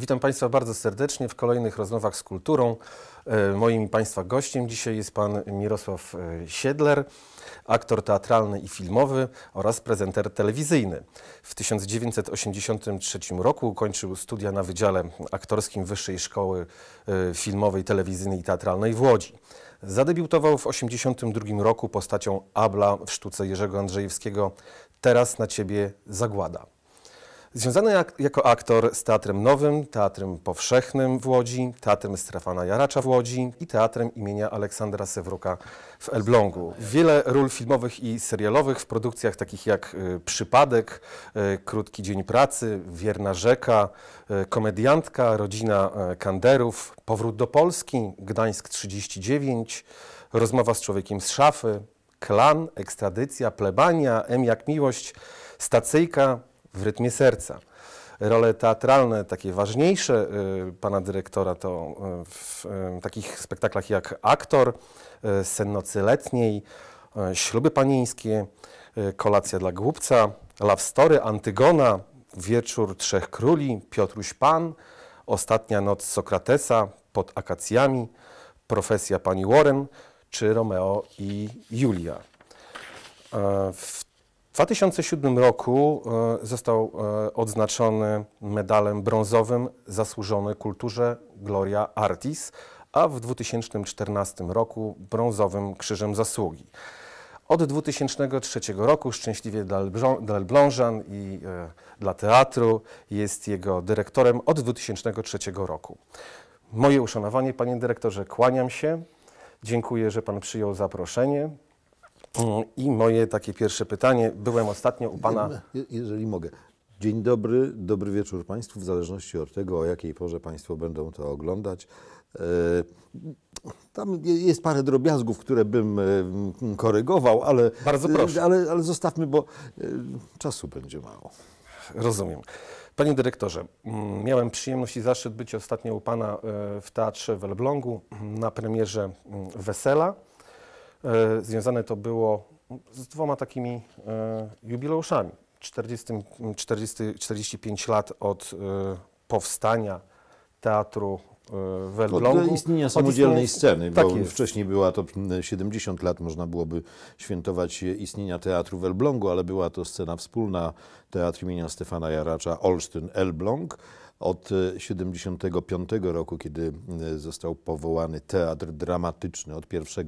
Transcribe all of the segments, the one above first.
Witam Państwa bardzo serdecznie w kolejnych rozmowach z kulturą. E, moim Państwa gościem dzisiaj jest Pan Mirosław e, Siedler, aktor teatralny i filmowy oraz prezenter telewizyjny. W 1983 roku ukończył studia na Wydziale Aktorskim Wyższej Szkoły e, Filmowej, Telewizyjnej i Teatralnej w Łodzi. Zadebiutował w 1982 roku postacią Abla w sztuce Jerzego Andrzejewskiego Teraz na Ciebie zagłada. Związany jak, jako aktor z Teatrem Nowym, Teatrem Powszechnym w Łodzi, Teatrem Strefana Jaracza w Łodzi i Teatrem imienia Aleksandra Sewruka w Elblągu. Wiele ról filmowych i serialowych w produkcjach takich jak y, Przypadek, y, Krótki Dzień Pracy, Wierna Rzeka, y, Komediantka, Rodzina y, Kanderów, Powrót do Polski, Gdańsk 39, Rozmowa z człowiekiem z szafy, Klan, Ekstradycja, Plebania, M jak Miłość, Stacyjka, w rytmie serca. Role teatralne, takie ważniejsze y, pana dyrektora, to y, w y, takich spektaklach jak Aktor, Sen Nocy Letniej, Śluby Panieńskie, Kolacja dla Głupca, Love Story, Antygona, Wieczór Trzech Króli, Piotruś Pan, Ostatnia Noc Sokratesa, Pod Akacjami, Profesja Pani Warren czy Romeo i Julia. E, w w 2007 roku e, został e, odznaczony medalem brązowym zasłużony kulturze Gloria Artis, a w 2014 roku brązowym krzyżem zasługi. Od 2003 roku szczęśliwie dla Elblążan i e, dla teatru jest jego dyrektorem od 2003 roku. Moje uszanowanie, panie dyrektorze, kłaniam się. Dziękuję, że pan przyjął zaproszenie. E, I moje takie pierwsze pytanie. Byłem ostatnio u Pana... E, jeżeli mogę. Dzień dobry, dobry wieczór Państwu, w zależności od tego, o jakiej porze Państwo będą to oglądać. E, tam jest parę drobiazgów, które bym korygował, ale, Bardzo proszę. ale, ale zostawmy, bo czasu będzie mało. Rozumiem. Panie dyrektorze, miałem przyjemność i zaszczyt być ostatnio u Pana w Teatrze w Elblągu na premierze Wesela. E, związane to było z dwoma takimi e, jubileuszami. 40, 40, 45 lat od e, powstania teatru w Elblągu. Od istnienia samodzielnej od istnienia... sceny, tak bo jest. wcześniej była to 70 lat, można byłoby świętować istnienia teatru w Elblągu, ale była to scena wspólna Teatr imienia Stefana Jaracza, Olsztyn, Elbląg od 75 e, roku, kiedy e, został powołany Teatr Dramatyczny, od 1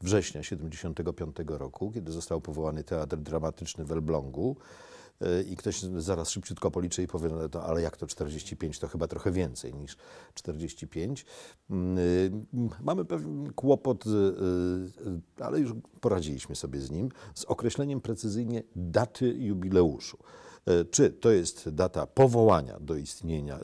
września 75 roku, kiedy został powołany Teatr Dramatyczny w Elblągu, e, i ktoś zaraz szybciutko policzy i powie, no to, ale jak to 45, to chyba trochę więcej niż 45. Mm, y, mamy pewien kłopot, y, y, ale już poradziliśmy sobie z nim, z określeniem precyzyjnie daty jubileuszu. E, czy to jest data powołania do istnienia,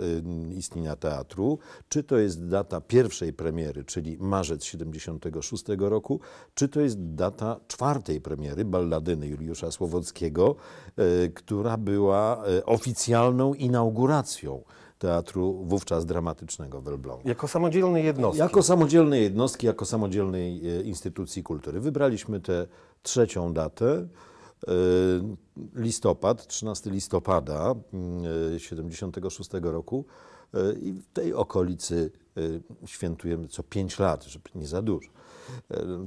e, istnienia teatru, czy to jest data pierwszej premiery, czyli marzec 76 roku, czy to jest data czwartej premiery balladyny Juliusza Słowockiego, e, która była oficjalną inauguracją teatru wówczas dramatycznego w Elblągu. Jako samodzielnej jednostki. Jako samodzielnej jednostki, jako samodzielnej instytucji kultury. Wybraliśmy tę trzecią datę. Y, listopad, 13 listopada 76 y, roku y, i w tej okolicy świętujemy co 5 lat, żeby nie za dużo.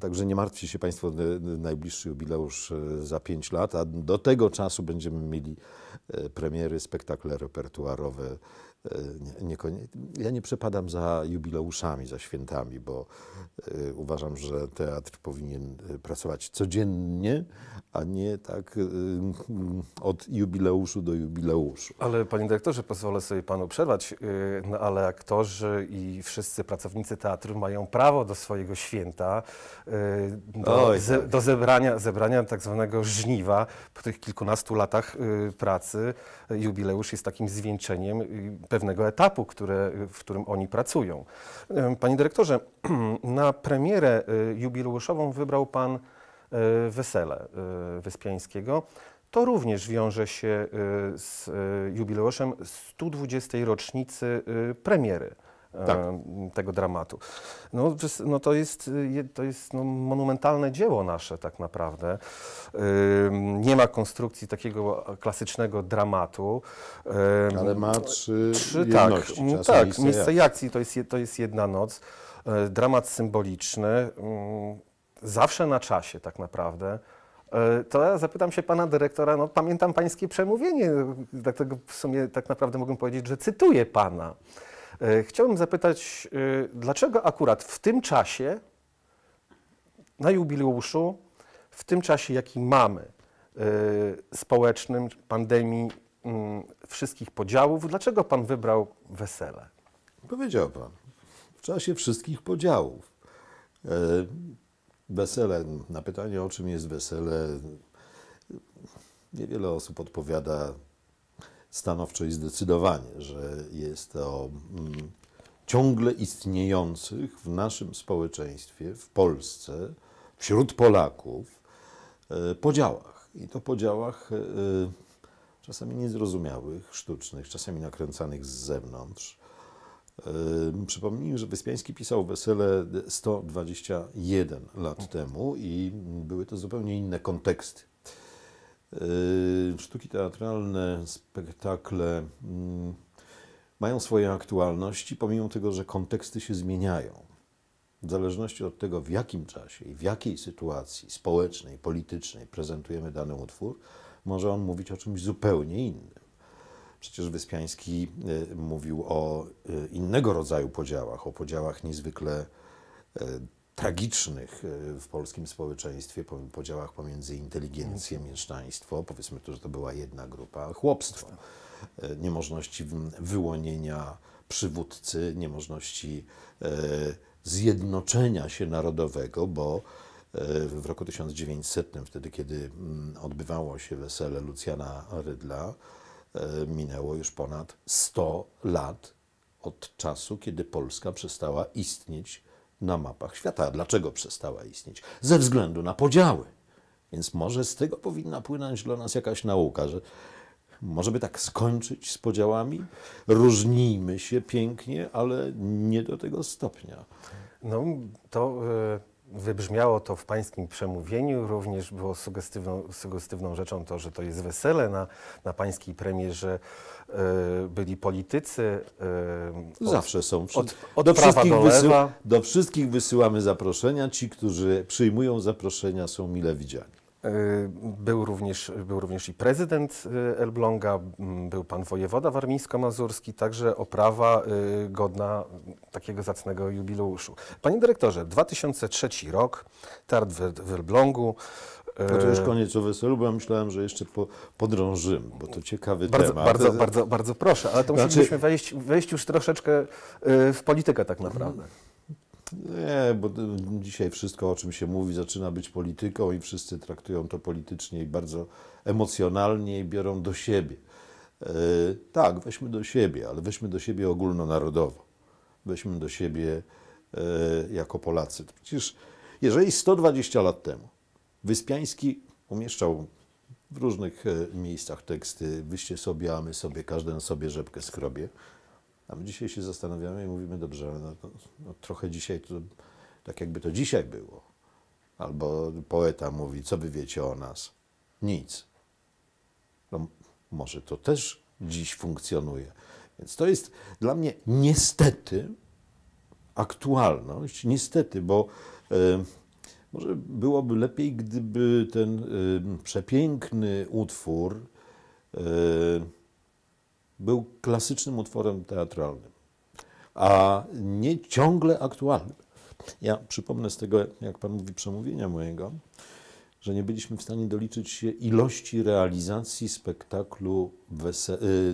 Także nie martwcie się Państwo, najbliższy jubileusz za 5 lat, a do tego czasu będziemy mieli premiery, spektakle repertuarowe, nie, nie, ja nie przepadam za jubileuszami, za świętami, bo y, uważam, że teatr powinien e, pracować codziennie, a nie tak y, od jubileuszu do jubileuszu. Ale panie dyrektorze, pozwolę sobie panu przerwać, no ale aktorzy i wszyscy pracownicy teatru mają prawo do swojego święta, do, Oj, ze, tak. do, zebrania, zebrania tak zwanego żniwa po tych kilkunastu latach pracy. Jubileusz jest takim zwieńczeniem pewnego etapu, które, w którym oni pracują. Panie dyrektorze, na premierę y, jubileuszową wybrał pan y, Wesele y, Wyspiańskiego. To również wiąże się z jubileuszem 120. rocznicy premiery tak. E, tego dramatu. No, no to jest, y, to jest no, monumentalne dzieło nasze tak naprawdę. Nie ma konstrukcji takiego klasycznego dramatu. Ale ma trzy, trzy tak, jedności. Tak, tak miejsce, miejsce akcji to jest, to jest jedna noc. E, dramat symboliczny, mm, zawsze na czasie tak naprawdę. E, to ja zapytam się pana dyrektora, no pamiętam pańskie przemówienie, dlatego w sumie tak naprawdę mogę powiedzieć, że cytuję pana. E, chciałbym zapytać, e, dlaczego akurat w tym czasie, na jubileuszu, w tym czasie, jaki mamy, e, społecznym, pandemii, mm, wszystkich podziałów, dlaczego Pan wybrał wesele? Powiedział Pan, w czasie wszystkich podziałów. Wesele, na pytanie o czym jest wesele, niewiele osób odpowiada stanowczo i zdecydowanie, że jest to mm, ciągle istniejących w naszym społeczeństwie, w Polsce, wśród Polaków e, podziałach. I to podziałach e, czasami niezrozumiałych, sztucznych, czasami nakręcanych z zewnątrz. E, przypomnijmy, że Wyspiański pisał Wesele 121 lat temu i były to zupełnie inne konteksty Yy, sztuki teatralne, spektakle mm, mają swoje aktualności, pomimo tego, że konteksty się zmieniają. W zależności od tego, w jakim czasie i w jakiej sytuacji społecznej, politycznej prezentujemy dany utwór, może on mówić o czymś zupełnie innym. Przecież Wyspiański y, mówił o y, innego rodzaju podziałach, o podziałach niezwykle y, tragicznych e, w polskim społeczeństwie, po podziałach pomiędzy inteligencją, mieszczaństwo, powiedzmy to, że to była jedna grupa, chłopstwo, e, niemożności wyłonienia przywódcy, niemożności e, zjednoczenia się narodowego, bo w roku 1900, wtedy kiedy mm, odbywało się wesele Lucjana Rydla, minęło już ponad 100 lat od czasu, kiedy Polska przestała istnieć na mapach świata. A dlaczego przestała istnieć? Ze względu na podziały. Więc może z tego powinna płynąć dla nas jakaś nauka, że może by tak skończyć z podziałami? Różnijmy się pięknie, ale nie do tego stopnia. No to. Yy wybrzmiało to w pańskim przemówieniu, również było sugestywną, sugestywną rzeczą to, że to jest wesele na, na pańskiej premierze. E, byli politycy. E, od, Zawsze są. Od, od, do, wszystkich do wszystkich wysyłamy zaproszenia. Ci, którzy przyjmują zaproszenia są mile widziani. Y, był również, był również i prezydent y, Elbląga, był pan wojewoda warmińsko-mazurski, także oprawa y, godna takiego zacnego jubileuszu. Panie dyrektorze, 2003 rok, tart w Elblągu, no to już koniec o weselu, bo ja myślałem, że jeszcze po, podrążymy, bo to ciekawy bardzo, temat. Bardzo, bardzo, bardzo proszę, ale to znaczy... musielibyśmy wejść, wejść już troszeczkę w politykę tak naprawdę. Nie, bo dzisiaj wszystko, o czym się mówi, zaczyna być polityką i wszyscy traktują to politycznie i bardzo emocjonalnie i biorą do siebie. Yy, tak, weźmy do siebie, ale weźmy do siebie ogólnonarodowo. Weźmy do siebie yy, jako Polacy. Przecież jeżeli 120 lat temu Wyspiański umieszczał w różnych e, miejscach teksty, wyście sobie, a my sobie, każdy na sobie rzepkę skrobie, a my dzisiaj się zastanawiamy i mówimy, dobrze, no, to, no trochę dzisiaj to tak jakby to dzisiaj było. Albo poeta mówi, co wy wiecie o nas? Nic. No, może to też dziś funkcjonuje. Więc to jest dla mnie niestety aktualność, niestety, bo y, może byłoby lepiej, gdyby ten y, przepiękny utwór y, był klasycznym utworem teatralnym, a nie ciągle aktualnym. Ja przypomnę z tego, jak Pan mówi, przemówienia mojego, że nie byliśmy w stanie doliczyć się ilości realizacji spektaklu wese- y,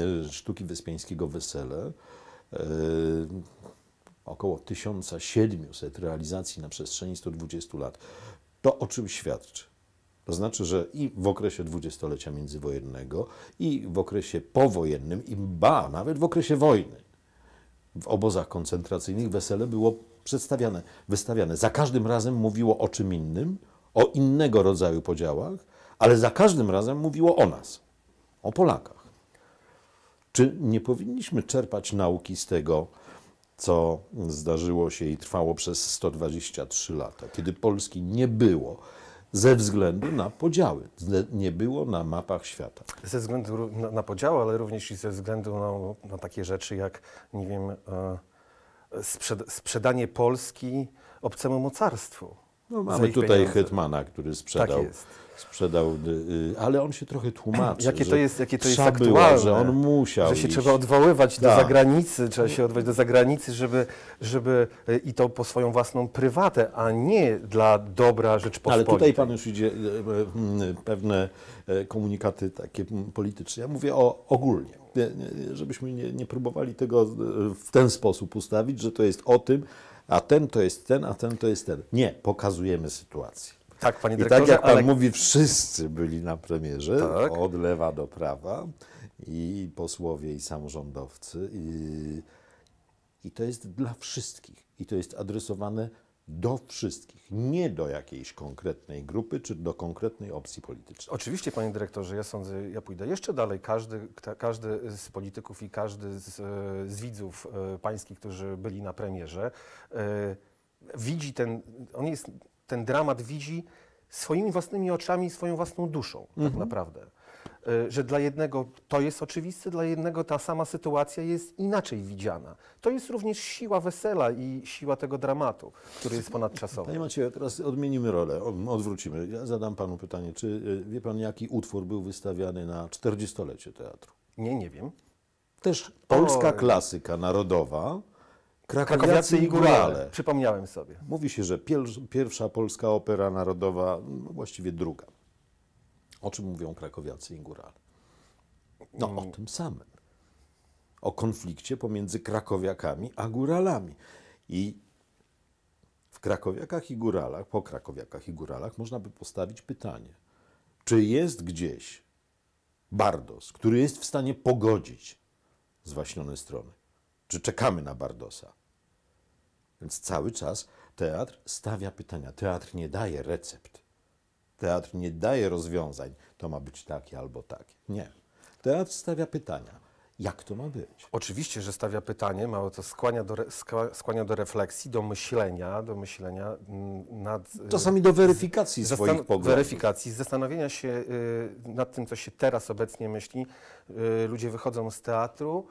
y, y, sztuki wyspiańskiego Wesele. Około 1700 realizacji na przestrzeni 120 lat. To o czym świadczy? To znaczy, że i w okresie dwudziestolecia międzywojennego, i w okresie powojennym, i ba, nawet w okresie wojny, w obozach koncentracyjnych wesele było przedstawiane, wystawiane. Za każdym razem mówiło o czym innym, o innego rodzaju podziałach, ale za każdym razem mówiło o nas, o Polakach. Czy nie powinniśmy czerpać nauki z tego, co zdarzyło się i trwało przez 123 lata, kiedy Polski nie było? ze względu na podziały. Nie było na mapach świata. Ze względu na podziały, ale również i ze względu na, na takie rzeczy jak, nie wiem, e, sprzed, sprzedanie Polski obcemu mocarstwu. No, mamy tutaj pieniądze. Hetmana, który sprzedał tak sprzedał, y, y, ale on się trochę tłumaczy. Jakie to jest, jakie to jest aktualne, że on musiał Że się iść. trzeba odwoływać do tak. zagranicy, trzeba się odwoływać do zagranicy, żeby, żeby y, i to po swoją własną prywatę, a nie dla dobra Rzeczpospolitej. Ale tutaj Pan już idzie pewne komunikaty takie mm, polityczne. Ja mówię o ogólnie żebyśmy nie, nie, próbowali tego w ten sposób ustawić, że to jest o tym, a ten to jest ten, a ten to jest ten. Nie, pokazujemy sytuację. Tak, panie dyrektorze. I tak jak pan ale... mówi, wszyscy byli na premierze, tak. od lewa do prawa, i posłowie, i samorządowcy. I, I to jest dla wszystkich. I to jest adresowane do wszystkich, nie do jakiejś konkretnej grupy czy do konkretnej opcji politycznej. Oczywiście, panie dyrektorze, ja sądzę, ja pójdę jeszcze dalej. Każdy, każdy z polityków i każdy z, e, z widzów e, pańskich, którzy byli na premierze, e, widzi ten, on jest ten dramat widzi swoimi własnymi oczami, swoją własną duszą, tak mhm. tak naprawdę. E, że dla jednego to jest oczywiste, dla jednego ta sama sytuacja jest inaczej widziana. To jest również siła wesela i siła tego dramatu, który jest ponadczasowy. Panie macie teraz odmienimy rolę, odwrócimy. Ja zadam panu pytanie, czy e, wie pan, jaki utwór był wystawiany na 40-lecie teatru? Nie, nie wiem. Też polska o... klasyka narodowa, Krakowiacy i Górale. Przypomniałem sobie. Mówi się, że pierwsza polska opera narodowa, no właściwie druga. O czym mówią krakowiacy i górale? No o tym samym. O konflikcie pomiędzy krakowiakami a góralami. I w krakowiakach i góralach, po krakowiakach i góralach można by postawić pytanie, czy jest gdzieś Bardos, który jest w stanie pogodzić zwaśnione strony? Czy czekamy na Bardosa? Więc cały czas teatr stawia pytania. Teatr nie daje recept. Teatr nie daje rozwiązań. To ma być takie albo takie. Nie. Teatr stawia pytania jak to ma być. Oczywiście, że stawia pytanie, mało to skłania do, re, skłania do refleksji, do myślenia, do myślenia mm, nad... Y, Czasami do weryfikacji z, swoich zastan- poglądów. Weryfikacji, zastanowienia się y, nad tym, co się teraz obecnie myśli. Y, ludzie wychodzą z teatru,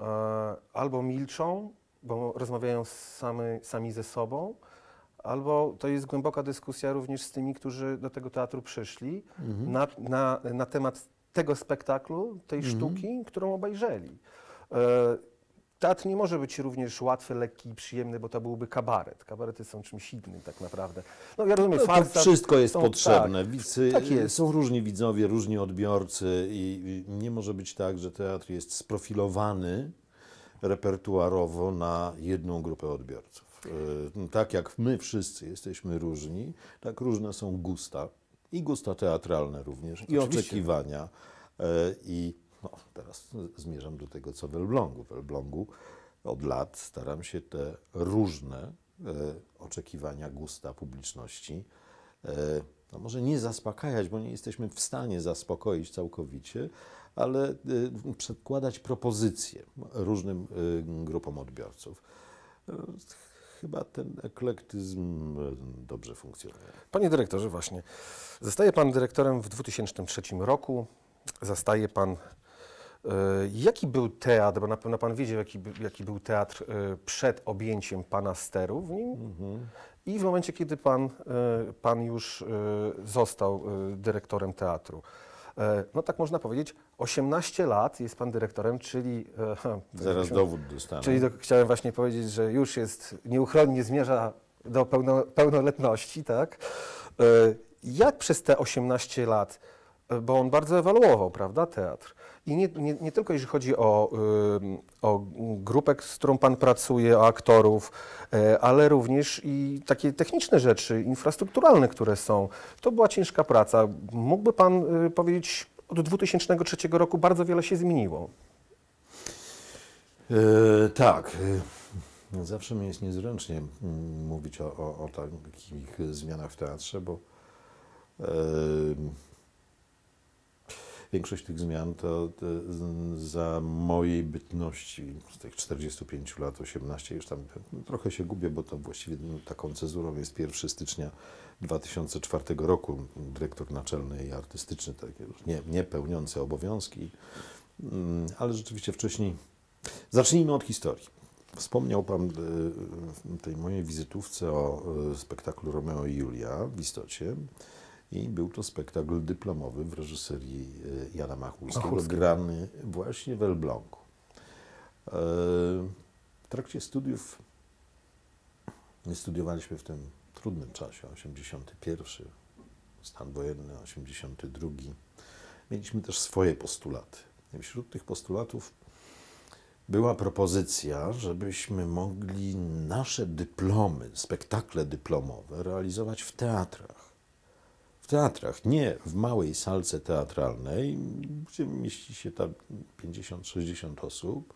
y, albo milczą, bo rozmawiają sami ze sobą, albo to jest głęboka dyskusja również z tymi, którzy do tego teatru przyszli mhm. na, na, na, temat tego spektaklu, tej mhm. sztuki, którą obejrzeli. E, Teatr nie może być również łatwy, lekki i przyjemny, bo to byłby kabaret. Kabarety są czymś innym tak naprawdę. No ja rozumiem, no, farsa, wszystko jest są, tak. potrzebne. Tak, tak jest. Są różni widzowie, różni odbiorcy i nie może być tak, że teatr jest sprofilowany repertuarowo na jedną grupę odbiorców. E, tak jak my wszyscy jesteśmy różni, tak różne są gusta i gusta teatralne również, i oczekiwania. E, I no, teraz zmierzam do tego, co w Elblągu. W Elblągu od lat staram się te różne e, oczekiwania gusta publiczności no może nie zaspokajać, bo nie jesteśmy w stanie zaspokoić całkowicie, ale y, przedkładać propozycje różnym y, grupom odbiorców. Y, chyba ten eklektyzm dobrze funkcjonuje. Panie dyrektorze, właśnie. Zostaje pan dyrektorem w 2003 roku. Zastaje pan Jaki był teatr, bo na pewno Pan wiedział, jaki, jaki był teatr przed objęciem Pana steru w nim mhm. i w momencie, kiedy Pan, pan już został dyrektorem teatru. E, no tak można powiedzieć, 18 lat jest pan dyrektorem, czyli... E, Zaraz się, dowód dostanę. Czyli do, chciałem właśnie powiedzieć, że już jest, nieuchronnie zmierza do pełno, pełnoletności, tak? E, jak przez te 18 lat, bo on bardzo ewaluował, prawda, teatr, i nie, nie, nie tylko jeżeli chodzi o, y, o grupę, z którą Pan pracuje, o aktorów, e, ale również i takie techniczne rzeczy, infrastrukturalne, które są. To była ciężka praca. Mógłby Pan y, powiedzieć, od 2003 roku bardzo wiele się zmieniło. E, tak. E, zawsze mi jest niezręcznie mm, mówić o, o, o takich zmianach w teatrze, bo Większość tych zmian to, za mojej bytności, z tych 45 lat, 18, już tam trochę się gubię, bo to właściwie no, taką cezurą jest 1 stycznia 2004 roku. Dyrektor naczelny i artystyczny, takie już nie, nie obowiązki, mm, ale rzeczywiście wcześniej. Zacznijmy od historii. Wspomniał Pan e, w tej mojej wizytówce o e, spektaklu Romeo i Julia w istocie. I był to spektakl dyplomowy w reżyserii e, Jana Machulskiego, Machulskiego. grany właśnie w Elblągu. E, w trakcie studiów, my studiowaliśmy w tym trudnym czasie, 81, stan wojenny, 82, mieliśmy też swoje postulaty. Wśród tych postulatów była propozycja, żebyśmy mogli nasze dyplomy, spektakle dyplomowe realizować w teatrach teatrach, nie w małej salce teatralnej, gdzie mieści się tam 50-60 osób,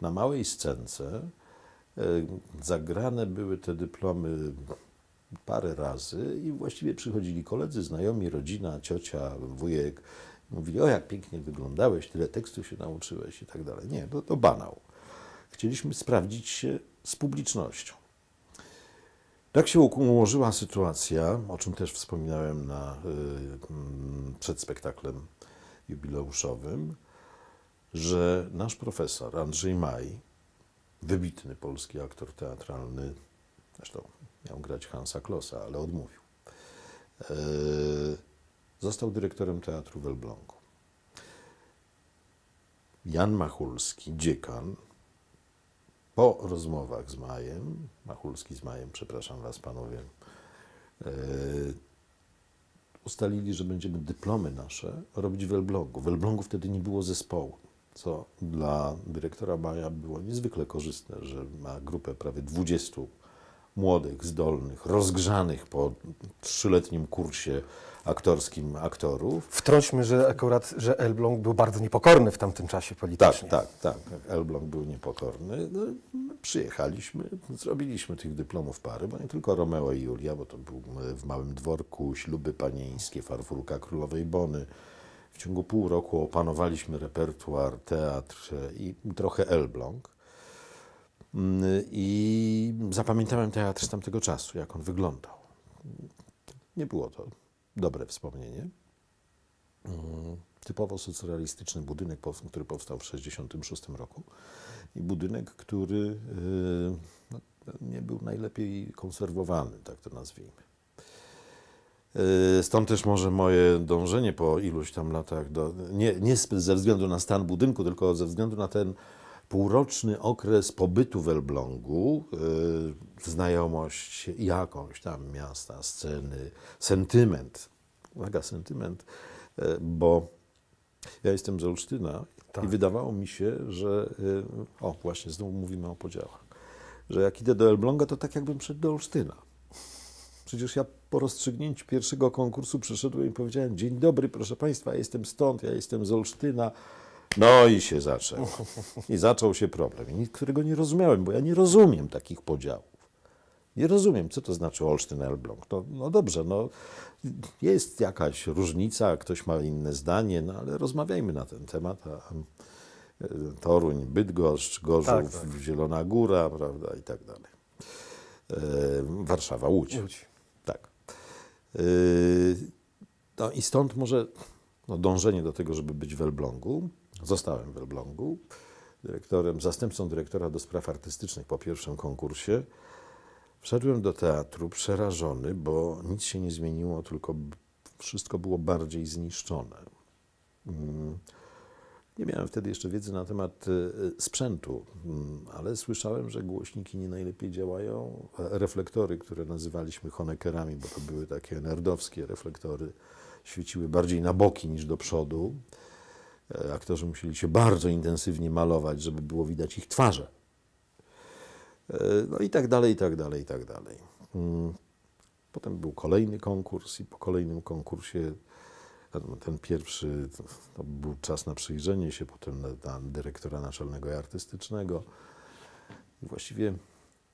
na małej scence. E, zagrane były te dyplomy parę razy i właściwie przychodzili koledzy, znajomi, rodzina, ciocia, wujek. Mówili, o jak pięknie wyglądałeś, tyle tekstu się nauczyłeś i tak dalej. Nie, to, to banał. Chcieliśmy sprawdzić się z publicznością. Tak się ułożyła sytuacja, o czym też wspominałem na, y, przed spektaklem jubileuszowym, że nasz profesor Andrzej Maj, wybitny polski aktor teatralny, zresztą miał grać Hansa Klossa, ale odmówił, y, został dyrektorem teatru w Elblągu. Jan Machulski, dziekan, po rozmowach z Majem, Machulski z Majem, przepraszam Was panowie, e, ustalili, że będziemy dyplomy nasze robić w Elblągu. W Elblągu wtedy nie było zespołu, co dla dyrektora Maja było niezwykle korzystne, że ma grupę prawie 20 młodych, zdolnych, rozgrzanych po trzyletnim kursie aktorskim aktorów. Wtrąćmy, że akurat, że Elbląg był bardzo niepokorny w tamtym czasie politycznie. Tak, tak, tak. Elbląg był niepokorny. No, przyjechaliśmy, zrobiliśmy tych dyplomów pary, bo nie tylko Romeo i Julia, bo to był e, w Małym Dworku, śluby panieńskie, farfurka królowej Bony. W ciągu pół roku opanowaliśmy repertuar, teatr i trochę Elbląg. Mm, I zapamiętałem teatr z tamtego czasu, jak on wyglądał. Nie było to dobre wspomnienie. Mm, typowo socrealistyczny budynek, który powstał w 1966 roku. I budynek, który y, no, nie był najlepiej konserwowany, tak to nazwijmy. Y, stąd też może moje dążenie po iluś tam latach do, nie, nie ze względu na stan budynku, tylko ze względu na ten półroczny okres pobytu w Elblągu, y, znajomość jakąś tam miasta, sceny, sentyment. Uwaga, sentyment, y, bo ja jestem z Olsztyna tak. i wydawało mi się, że. Y, o, właśnie, znowu mówimy o podziałach. Że jak idę do Elbląga, to tak jakbym szedł do Olsztyna. Przecież ja po rozstrzygnięciu pierwszego konkursu przyszedłem i powiedziałem: Dzień dobry, proszę Państwa, ja jestem stąd, ja jestem z Olsztyna. No i się zaczął. I zaczął się problem, którego nie rozumiałem, bo ja nie rozumiem takich podziałów. Nie rozumiem, co to znaczy Olsztyn-Elbląg. No, no dobrze, no, jest jakaś różnica, ktoś ma inne zdanie, no ale rozmawiajmy na ten temat. A, e, Toruń, Bydgoszcz, Gorzów, tak, tak. Zielona Góra, prawda, i tak dalej. E, Warszawa, Łódź. Łódź. Tak. E, no i stąd może no, dążenie do tego, żeby być w Elblągu, Zostałem w Elblągu dyrektorem, zastępcą dyrektora do spraw artystycznych po pierwszym konkursie. Wszedłem do teatru przerażony, bo nic się nie zmieniło, tylko wszystko było bardziej zniszczone. Mm. Nie miałem wtedy jeszcze wiedzy na temat y, y, sprzętu, mm, ale słyszałem, że głośniki nie najlepiej działają. E, reflektory, które nazywaliśmy honekerami, bo to były takie nerdowskie reflektory, świeciły bardziej na boki niż do przodu. E, aktorzy musieli się bardzo intensywnie malować, żeby było widać ich twarze. E, no i tak dalej, i tak dalej, i tak dalej. Mm. Potem był kolejny konkurs i po kolejnym konkursie ten pierwszy to był czas na przyjrzenie się, potem na, na dyrektora naczelnego i artystycznego. I właściwie,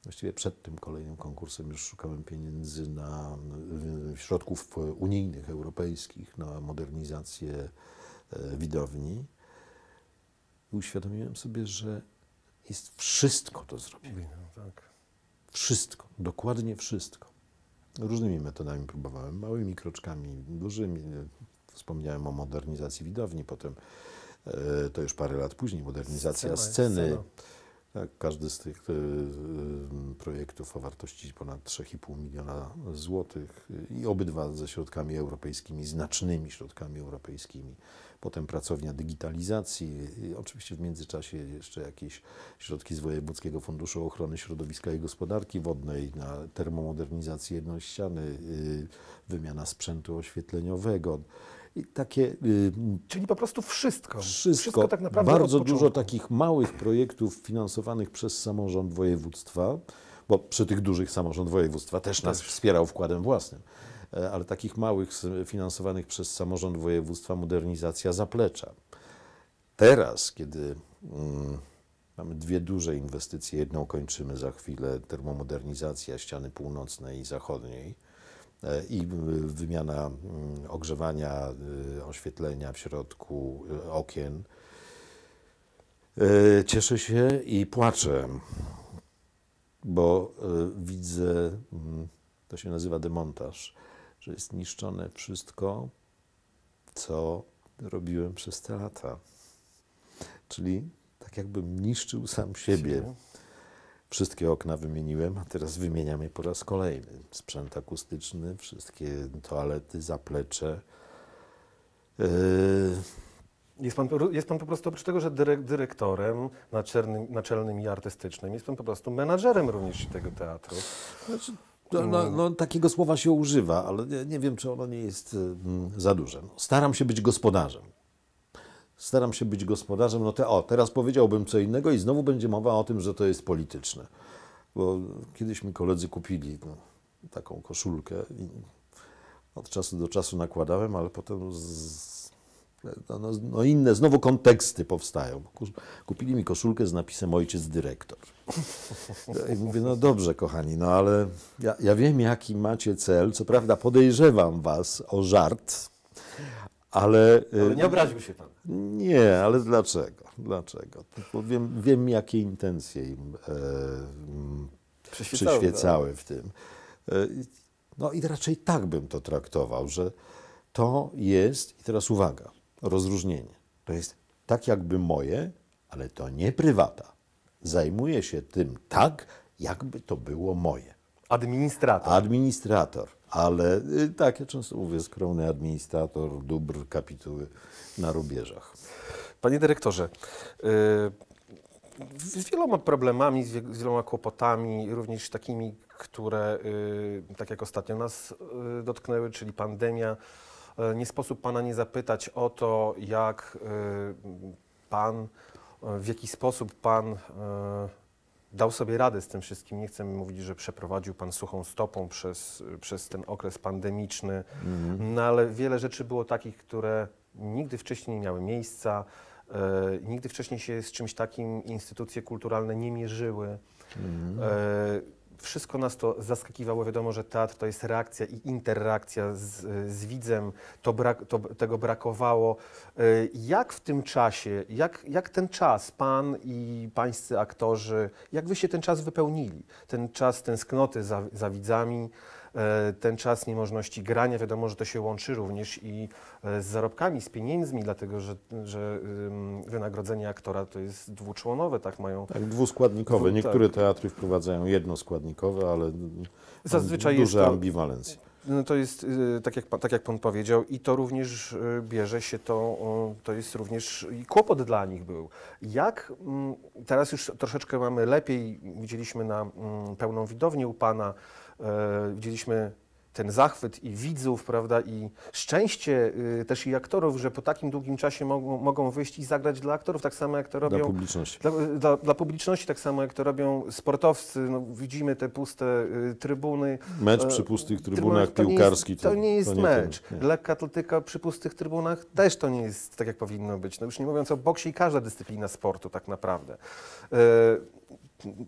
właściwie przed tym kolejnym konkursem już szukałem pieniędzy na środków unijnych, europejskich, na modernizację E, widowni. I uświadomiłem sobie, że jest wszystko do zrobienia. No tak. Wszystko, dokładnie wszystko. Różnymi metodami próbowałem, małymi kroczkami, dużymi. Wspomniałem o modernizacji widowni, potem e, to już parę lat później, modernizacja scena, sceny. Scena tak, każdy z tych y, y, projektów o wartości ponad 3,5 miliona złotych i obydwa ze środkami europejskimi, znacznymi środkami europejskimi. Potem pracownia digitalizacji, y, oczywiście w międzyczasie jeszcze jakieś środki z Wojewódzkiego Funduszu Ochrony Środowiska i Gospodarki Wodnej na termomodernizację jednej ściany, wymiana sprzętu oświetleniowego takie, y, Czyli po prostu wszystko. Wszystko, wszystko tak naprawdę. Bardzo dużo takich małych projektów finansowanych przez samorząd województwa, bo przy tych dużych samorząd województwa też nas też. wspierał wkładem własnym, e, ale takich małych finansowanych przez samorząd województwa modernizacja zaplecza. Teraz, kiedy mm, mamy dwie duże inwestycje, jedną kończymy za chwilę, termomodernizacja ściany północnej i zachodniej, E, i e, wymiana mm, ogrzewania, e, oświetlenia w środku, okien. Cieszę się i płaczę, bo widzę, mm, to się nazywa demontaż, że jest niszczone wszystko, co robiłem przez te lata. Czyli tak jakbym niszczył sam siebie. Wszystkie okna wymieniłem, a teraz wymieniam je po raz kolejny. Sprzęt akustyczny, wszystkie toalety, zaplecze. Yy... Jest pan, jest pan po prostu, oprócz tego, że dyrektorem naczelnym, naczelnym i artystycznym, jest pan po prostu menadżerem również tego teatru. Znaczy, no, no, mm. no, takiego słowa się używa, ale nie, nie wiem, czy ono nie jest mm, za duże. No, staram się być gospodarzem staram się być gospodarzem, no te, o, teraz powiedziałbym co innego i znowu będzie mowa o tym, że to jest polityczne. Bo kiedyś mi koledzy kupili no, taką koszulkę i od czasu do czasu nakładałem, ale potem z, no, no, no, inne, znowu konteksty powstają. Kupili mi koszulkę z napisem ojciec dyrektor. I mówię, no dobrze kochani, no ale ja, ja wiem jaki macie cel, co prawda podejrzewam was o żart, ale, y, ale, nie obraził się pan. Nie, ale dlaczego? Dlaczego? Bo wiem, wiem jakie intencje im e, mm, przyświecały, przyświecały tak. w tym. E, no i raczej tak bym to traktował, że to jest, i teraz uwaga, rozróżnienie. To jest tak jakby moje, ale to nie prywata. Zajmuje się tym tak, jakby to było moje. Administrator. Administrator ale y, tak, ja często mówię, skromny administrator dóbr kapituły na rubieżach. Panie dyrektorze, y, z wieloma problemami, z wieloma kłopotami, również takimi, które, y, tak jak ostatnio nas dotknęły, czyli pandemia, nie sposób Pana nie zapytać o to, jak Pan, w jaki sposób Pan dał sobie radę z tym wszystkim. Nie chcę mówić, że przeprowadził pan suchą stopą przez, przez ten okres pandemiczny, mhm. no ale wiele rzeczy było takich, które nigdy wcześniej nie miały miejsca. E, nigdy wcześniej się z czymś takim instytucje kulturalne nie mierzyły. Mhm. E, wszystko nas to zaskakiwało. Wiadomo, że teatr to jest reakcja i interakcja z, z widzem. To brak, to, tego brakowało. Y, jak w tym czasie, jak, jak ten czas, pan i pańscy aktorzy, jak wyście ten czas wypełnili? Ten czas tęsknoty za, za widzami, E, ten czas niemożności grania, wiadomo, że to się łączy również i e, z zarobkami, z pieniędzmi, dlatego że, że wynagrodzenie aktora to jest dwuczłonowe, tak mają. Tak, dwuskładnikowe. Dwu, Niektóre tak. teatry wprowadzają jednoskładnikowe, ale zazwyczaj duże jest to, ambiwalencje. No to jest, y, tak jak, tak jak Pan powiedział, i to również y, bierze się to, to jest również i kłopot dla nich był. Jak, mm, teraz już troszeczkę mamy lepiej, widzieliśmy na mm, pełną widownię u Pana, E, widzieliśmy ten zachwyt i widzów, prawda, i szczęście y, też i aktorów, że po takim długim czasie mogą, mogą wyjść i zagrać dla aktorów, tak samo jak to robią... Dla publiczności. Dla, y, dla, dla publiczności, tak samo jak to robią sportowcy. No, widzimy te puste y, trybuny. Mecz e, przy pustych trybunach trybuny, piłkarski. To nie jest, to, to nie jest to nie mecz. Ten, nie. Lekka atletyka przy pustych trybunach też to nie jest tak, jak powinno być. No już nie mówiąc o boksie i każda dyscyplina sportu tak naprawdę. Y,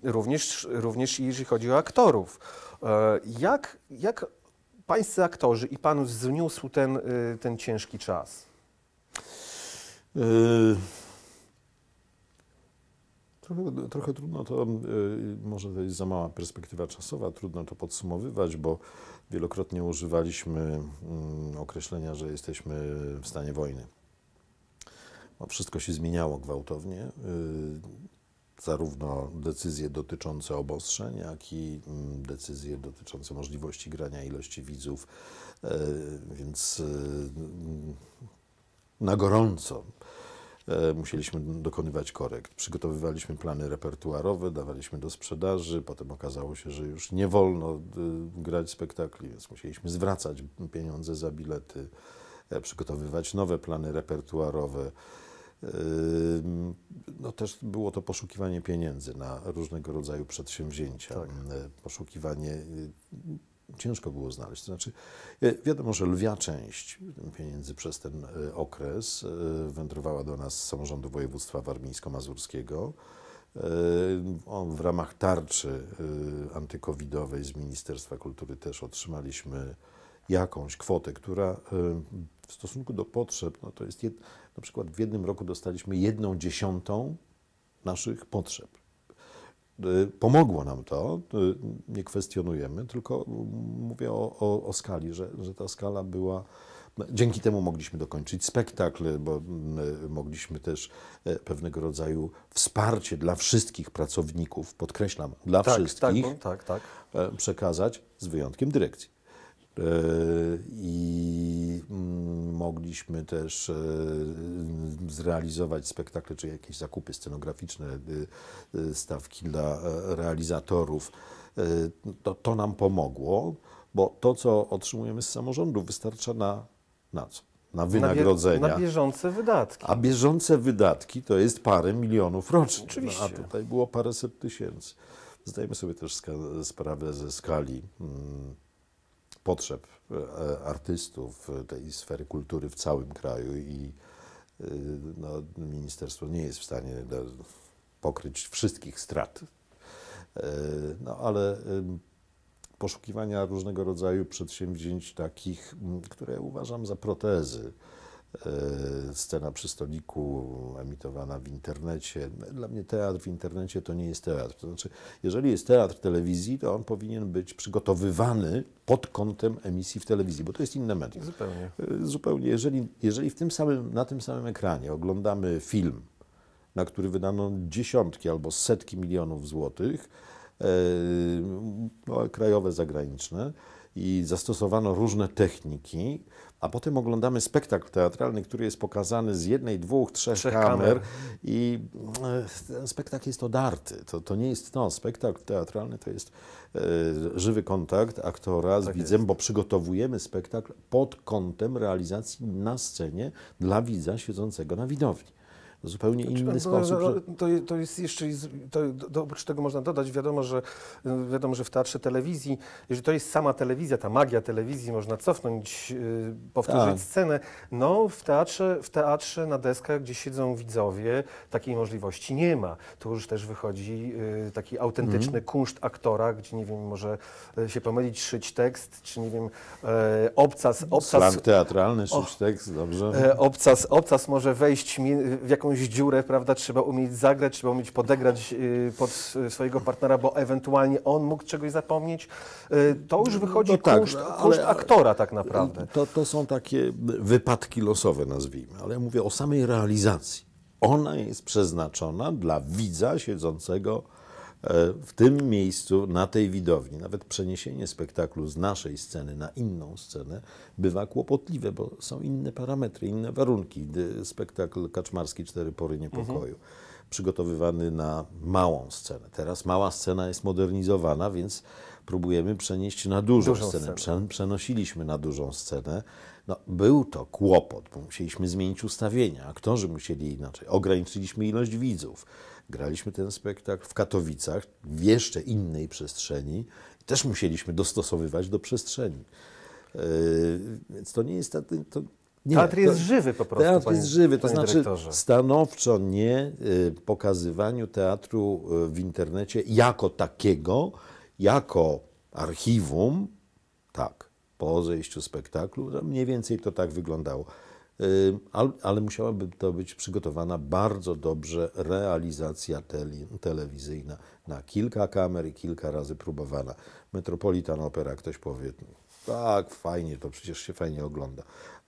również, również jeżeli chodzi o aktorów. E, jak, jak pańscy aktorzy i pan zniósł ten, e, ten ciężki czas? E, trochę, trochę, trudno to, może to jest za mała perspektywa czasowa, trudno to podsumowywać, bo wielokrotnie używaliśmy mm, określenia, że jesteśmy w stanie wojny. wszystko się zmieniało gwałtownie zarówno decyzje dotyczące obostrzeń, jak i mm, decyzje dotyczące możliwości grania ilości widzów, e, więc e, mm, na gorąco e, musieliśmy dokonywać korekt. Przygotowywaliśmy plany repertuarowe, dawaliśmy do sprzedaży, potem okazało się, że już nie wolno grać spektakli, więc musieliśmy zwracać pieniądze za bilety, przygotowywać nowe plany repertuarowe. No też było to poszukiwanie pieniędzy na różnego rodzaju przedsięwzięcia, tak. E, poszukiwanie y, ciężko było znaleźć. To znaczy, e, wiadomo, że lwia część pieniędzy przez ten e, okres wędrowała do nas z samorządu województwa warmińsko-mazurskiego. W ramach tarczy antykowidowej z Ministerstwa Kultury też otrzymaliśmy jakąś kwotę, która w stosunku do potrzeb, no to jest na przykład w jednym roku dostaliśmy jedną dziesiątą naszych potrzeb. Y, pomogło nam to, y, nie kwestionujemy, tylko mówię o, o, o skali, że, że ta skala była. No, dzięki temu mogliśmy dokończyć spektakl, bo mm, y, mogliśmy też pewnego rodzaju wsparcie dla wszystkich pracowników, podkreślam, dla tak, tak wszystkich, tak, tak, e, przekazać z wyjątkiem dyrekcji. E, i mm, mogliśmy też e, zrealizować spektakle czy jakieś zakupy scenograficzne, e, stawki dla realizatorów. To, to nam pomogło, bo to, co otrzymujemy z samorządu, wystarcza na, na co? na wynagrodzenia. Na, bieżące wydatki. A bieżące wydatki to jest parę milionów rocznie. No, Oczywiście. No, a tutaj było paręset tysięcy. Zdajemy sobie też sprawę ze skali. Hmm potrzeb e, artystów e, tej sfery kultury w całym kraju i e, no, ministerstwo nie jest w stanie no, pokryć wszystkich strat. No ale poszukiwania różnego rodzaju przedsięwzięć takich, które uważam za protezy, E, scena przy stoliku emitowana w internecie. Dla mnie teatr w internecie to nie jest teatr. To znaczy, jeżeli jest teatr telewizji, to on powinien być przygotowywany pod kątem emisji w telewizji, bo to jest inne medium. Zupełnie. E, zupełnie. Jeżeli, jeżeli w tym samym, na tym samym ekranie oglądamy film, na który wydano dziesiątki albo setki milionów złotych, e, no, krajowe, zagraniczne, i zastosowano różne techniki, a potem oglądamy spektakl teatralny, który jest pokazany z jednej, dwóch, trzech, trzech kamer. kamer. i e, ten spektakl jest odarty. To, to nie jest to. Spektakl teatralny to jest e, żywy kontakt aktora z tak widzem, jest. bo przygotowujemy spektakl pod kątem realizacji na scenie dla widza siedzącego na widowni w zupełnie znaczy, inny to, no, no, sposób. No, że... To, to, jest jeszcze, to, do, oprócz tego można dodać, wiadomo że, wiadomo, że w teatrze telewizji, jeżeli to jest sama telewizja, ta magia telewizji, można cofnąć, y, powtórzyć tak. scenę. No w teatrze, w teatrze na deskach, gdzie siedzą widzowie, takiej możliwości nie ma. Tu już też wychodzi y, taki autentyczny mm. kunszt aktora, gdzie nie wiem, może y, się pomylić, szyć tekst, czy nie wiem, e, obcas... obcas Slang teatralny, szyć tekst, dobrze. E, obcas, obcas może wejść w jakąś jakąś dziurę, prawda, trzeba umieć zagrać, trzeba umieć podegrać y, pod y, swojego partnera, bo ewentualnie on mógł czegoś zapomnieć. Y, to już wychodzi no tak, kunszt, no, kunszt aktora tak naprawdę. To, to są takie wypadki losowe, nazwijmy, ale ja mówię o samej realizacji. Ona jest przeznaczona dla widza siedzącego E, w tym miejscu, na tej widowni, nawet przeniesienie spektaklu z naszej sceny na inną scenę bywa kłopotliwe, bo są inne parametry, inne warunki. Spektakl Kaczmarski Cztery Pory Niepokoju. Mhm. Przygotowywany na małą scenę. Teraz mała scena jest modernizowana, więc próbujemy przenieść na dużą, dużą scenę. scenę. przenosiliśmy na dużą scenę. No, był to kłopot, bo musieliśmy zmienić ustawienia, aktorzy musieli inaczej, ograniczyliśmy ilość widzów. Graliśmy ten spektakl w Katowicach, w jeszcze innej przestrzeni. Też musieliśmy dostosowywać do przestrzeni. E, więc to nie jest... to, nie, teatr jest to, żywy po prostu. Teatr panie, jest żywy, to znaczy dyrektorze. stanowczo nie e, pokazywaniu teatru e, w internecie jako takiego, jako archiwum, tak, po zejściu spektaklu, mniej więcej to tak wyglądało ale musiałaby to być przygotowana bardzo dobrze realizacja telewizyjna na kilka kamer i kilka razy próbowana. Metropolitan Opera, ktoś powie, tak, fajnie, to przecież się fajnie ogląda.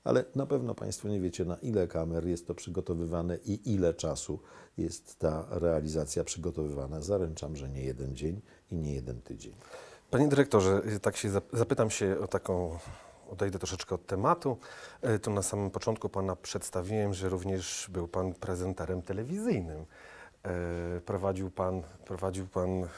Ale na pewno Państwo nie wiecie, na ile kamer jest to przygotowywane i ile czasu jest ta realizacja przygotowywana. Zaręczam, że nie jeden dzień i nie jeden tydzień. Panie dyrektorze, tak się zapytam się o taką odejdę troszeczkę od tematu. E, to na samym początku Pana przedstawiłem, że również był Pan prezenterem telewizyjnym. E, prowadził Pan, prowadził pan e,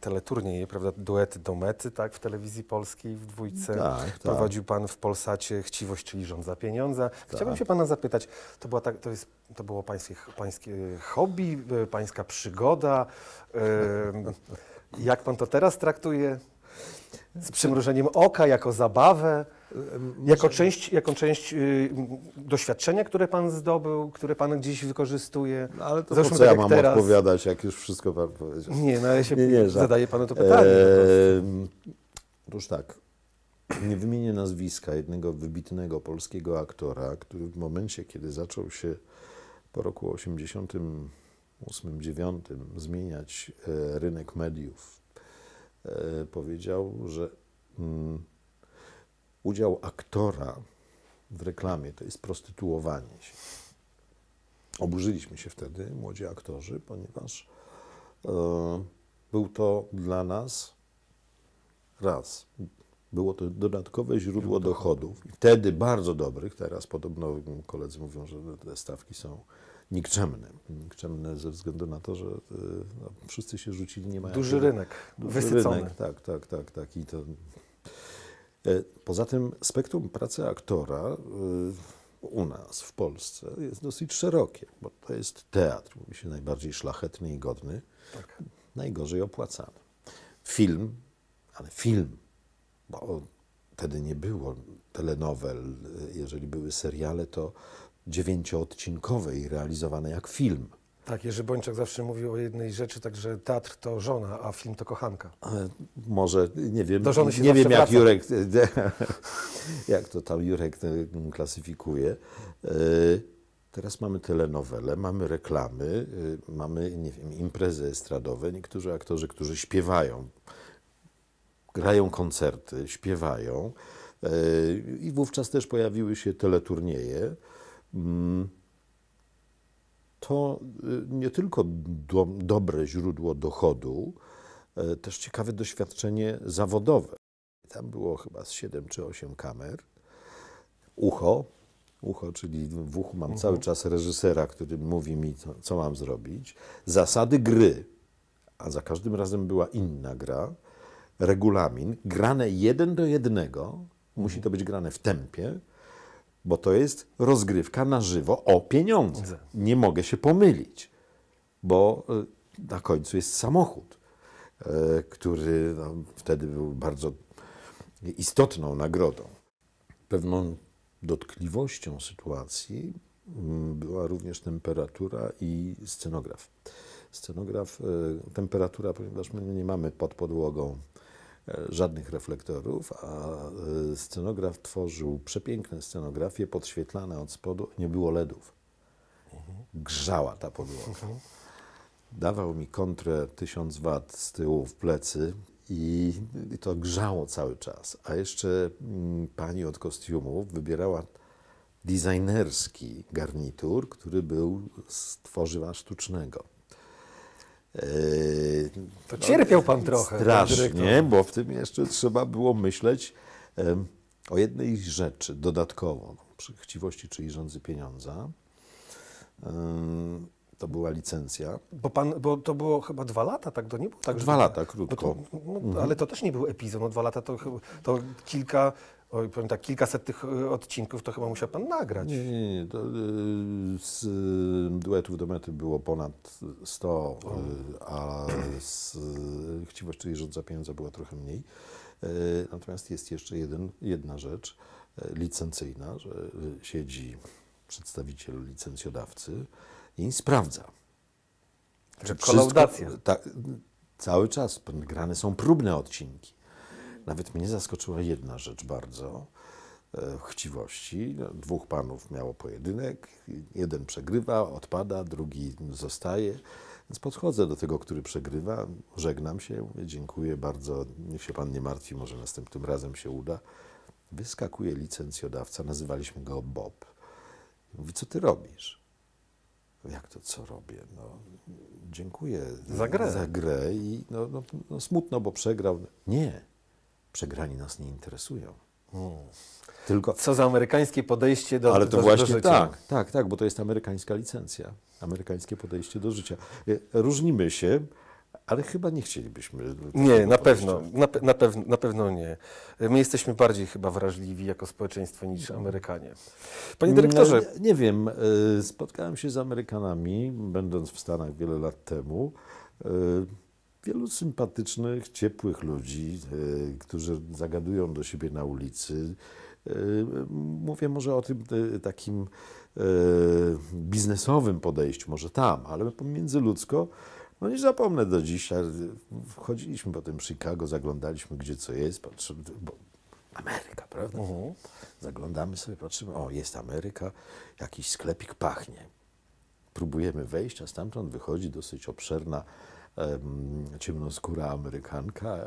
teleturnieje, prawda, duety do mety, tak, w telewizji polskiej w dwójce. Tak, tak. Prowadził Pan w Polsacie Chciwość, czyli rząd za pieniądza. Chciałbym tak. się Pana zapytać, to, była tak, to, jest, to było pańskie, pańskie hobby, Pańska przygoda. jak Pan to teraz traktuje? z przymrużeniem oka, jako zabawę, jako część, jako część y, doświadczenia, które Pan zdobył, które Pan gdzieś wykorzystuje. No, ale to Zresztą co tak ja mam teraz... odpowiadać, jak już wszystko Pan powiedział? Nie, no ja się nie, nie, zadaję Panu to pytanie. Eee, otóż tak, nie wymienię nazwiska jednego wybitnego polskiego aktora, który w momencie, kiedy zaczął się po roku 88-9 zmieniać e, rynek mediów, E, powiedział, że mm, udział aktora w reklamie to jest prostytuowanie się. Oburzyliśmy się wtedy, młodzi aktorzy, ponieważ e, był to dla nas raz. Było to dodatkowe źródło dochodów. Wtedy bardzo dobrych, teraz podobno koledzy mówią, że te stawki są nikczemny. Nikczemny ze względu na to, że y, no, wszyscy się rzucili, nie mają... Duży rynek, duży wysycony. Rynek, tak, tak, tak, tak. I to... E, poza tym spektrum pracy aktora y, u nas w Polsce jest dosyć szerokie, bo to jest teatr, mówi się najbardziej szlachetny i godny, tak. najgorzej opłacany. Film, ale film, bo wtedy nie było telenowel, y, jeżeli były seriale, to dziewięcioodcinkowej, realizowanej jak film. Tak, Jerzy Bończak zawsze mówił o jednej rzeczy, także teatr to żona, a film to kochanka. Ale może, nie wiem, Do żony się nie wiem jak wraca. Jurek, jak to tam Jurek e, klasyfikuje. E, teraz mamy telenowele, mamy reklamy, e, mamy, nie wiem, imprezy estradowe. Niektórzy aktorzy, którzy śpiewają, grają koncerty, śpiewają. I wówczas też pojawiły się teleturnieje. Mm. to y, nie tylko do, dobre źródło dochodu, e, też ciekawe doświadczenie zawodowe. Tam było chyba z 7 czy 8 kamer. Ucho, ucho, czyli w uchu mam cały mhm. czas reżysera, który mówi mi, co, co mam zrobić. Zasady gry, a za każdym razem była inna gra. Regulamin, grane jeden do jednego, musi mhm. to być grane w tempie, bo to jest rozgrywka na żywo o pieniądze. Nie mogę się pomylić, bo y, na końcu jest samochód, y, który no, wtedy był bardzo istotną nagrodą. Pewną dotkliwością sytuacji mm, była również temperatura i scenograf. Scenograf, y, temperatura, ponieważ my nie mamy pod podłogą E, żadnych reflektorów, a e, scenograf tworzył przepiękne scenografie podświetlane od spodu, nie było LEDów. Grzała ta podłoga. Mhm. Dawał mi kontrę 1000 W z tyłu w plecy i to grzało cały czas. A jeszcze mm, pani od kostiumów wybierała designerski garnitur, który był z tworzywa sztucznego. Yy, to cierpiał pan no, trochę. Strasznie, bo w tym jeszcze trzeba było myśleć o jednej rzeczy dodatkowo, no, przy chciwości czyli rządzy pieniądza. To była licencja. Bo, pan, bo to było chyba dwa lata, tak? To nie było tak, tak Dwa lata, tak, krótko. To, no, mhm. Ale to też nie był epizod. No, dwa lata to, to kilka Oj, powiem tak, kilkaset tych y, odcinków to chyba musiał Pan nagrać. Nie, nie, nie. To, y, z y, duetów do mety było ponad 100, o. a z chciwość, czyli rząd za pieniądze było trochę mniej. Natomiast jest jeszcze jeden, jedna rzecz licencyjna, że siedzi przedstawiciel licencjodawcy i sprawdza. Czy kolaudacja. Wszystko, ta, cały czas grane są próbne odcinki. Nawet mnie zaskoczyła jedna rzecz bardzo e, chciwości. No, dwóch panów miało pojedynek, jeden przegrywa, odpada, drugi zostaje. Więc podchodzę do tego, który przegrywa, żegnam się, mówię, dziękuję bardzo, niech się pan nie martwi, może następnym razem się uda. Wyskakuje licencjodawca, nazywaliśmy go Bob. Mówi, co ty robisz? Jak to, co robię? No, dziękuję za grę, za grę i no, no, no smutno, bo przegrał. Nie, przegrani nas nie interesują. Hmm. Tylko... Co za amerykańskie podejście do, życia. Ale to do, właśnie do Tak, tak, tak, bo to jest amerykańska licencja, amerykańskie podejście do życia. E, różnimy się, ale chyba nie chcielibyśmy. Nie, na pewno, na, na, pewno, na pewno nie. My jesteśmy bardziej chyba wrażliwi jako społeczeństwo niż no. Amerykanie. Panie dyrektorze. Nie, no, nie wiem, e, spotkałem się z Amerykanami, będąc w Stanach wiele lat temu. E, wielu sympatycznych, ciepłych ludzi, e, którzy zagadują do siebie na ulicy. E, mówię może o tym e, takim biznesowym podejściu, może tam, ale międzyludzko. No nie zapomnę do dzisiaj. Wchodziliśmy potem w Chicago, zaglądaliśmy gdzie co jest, patrzymy, bo Ameryka, prawda? Uh mhm. -huh. Zaglądamy sobie, patrzymy, o jest Ameryka, jakiś sklepik pachnie. Próbujemy wejść, a stamtąd wychodzi dosyć obszerna ciemnoskóra Amerykanka.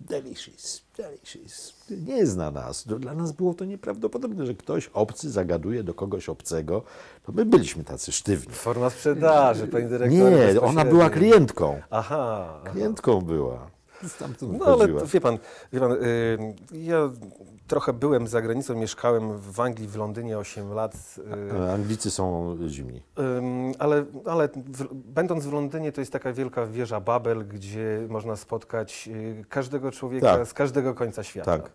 Delicious, delicious. Nie zna nas. Dla nas było to nieprawdopodobne, że ktoś obcy zagaduje do kogoś obcego. To my byliśmy tacy sztywni. Forma sprzedaży, pani dyrektor. Nie, ona była klientką. Aha. Klientką była. Stamtąd no ale to, wie pan, wie pan y, ja trochę byłem za granicą, mieszkałem w Anglii, w Londynie 8 lat. Y, e, Anglicy są zimni. ale ale w, będąc w Londynie to jest taka wielka wieża Babel, gdzie można spotkać y, każdego człowieka tak. z każdego końca świata. Tak.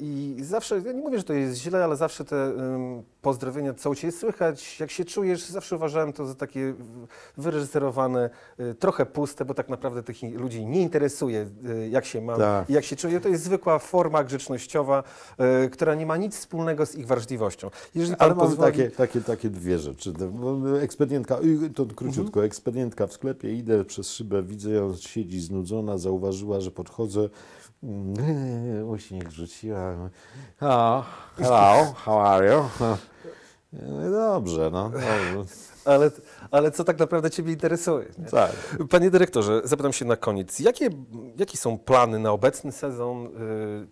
I zawsze, ja nie mówię, że to jest źle, ale zawsze te pozdrowienia, co u Ciebie słychać, jak się czujesz, zawsze uważałem to za takie wyreżyserowane, y, trochę puste, bo tak naprawdę tych ludzi nie interesuje, y, jak się ma, tak. jak się czuje. To jest zwykła forma grzecznościowa, y, która nie ma nic wspólnego z ich wrażliwością. Jeżeli ale mam pozwoli... takie, takie, takie dwie rzeczy. No, ekspedientka, to króciutko, mhm. ekspedientka w sklepie, idę przez szybę, widzę ją, siedzi znudzona, zauważyła, że podchodzę, Uśmiech rzuciła. No. hello, how are you? No, dobrze, no. Dobrze. Ale, ale co tak naprawdę Ciebie interesuje? Nie? Tak. Panie dyrektorze, zapytam się na koniec. Jakie, jakie są plany na obecny sezon yy,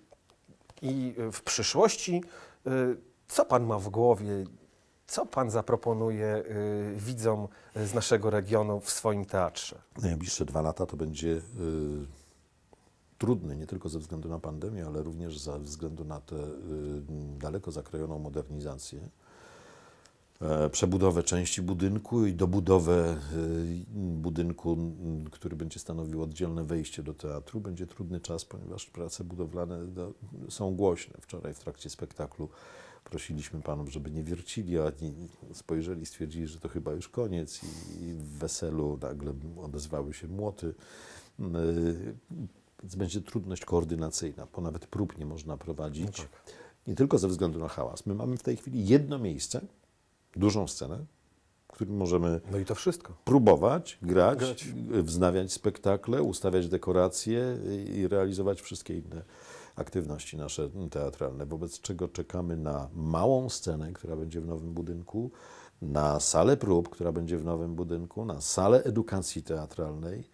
i w przyszłości? Yy, co Pan ma w głowie? Co Pan zaproponuje yy, widzom z naszego regionu w swoim teatrze? Najbliższe dwa lata to będzie y, trudny nie tylko ze względu na pandemię, ale również ze względu na tę y, daleko zakrojoną modernizację, e, przebudowę części budynku i dobudowę y, budynku, mm, który będzie stanowił oddzielne wejście do teatru. Będzie trudny czas, ponieważ prace budowlane no, są głośne. Wczoraj w trakcie spektaklu prosiliśmy panów, żeby nie wiercili, a spojrzeli, stwierdzili, że to chyba już koniec i w weselu nagle odezwały się młoty. Mm, y, więc będzie trudność koordynacyjna, bo nawet prób nie można prowadzić. No tak. Nie tylko ze względu na hałas. My mamy w tej chwili jedno miejsce, dużą scenę, w którym możemy. No i to wszystko. Próbować, grać, grać. wznawiać spektakle, ustawiać dekoracje i realizować wszystkie inne aktywności nasze teatralne. Wobec czego czekamy na małą scenę, która będzie w nowym budynku, na salę prób, która będzie w nowym budynku, na salę edukacji teatralnej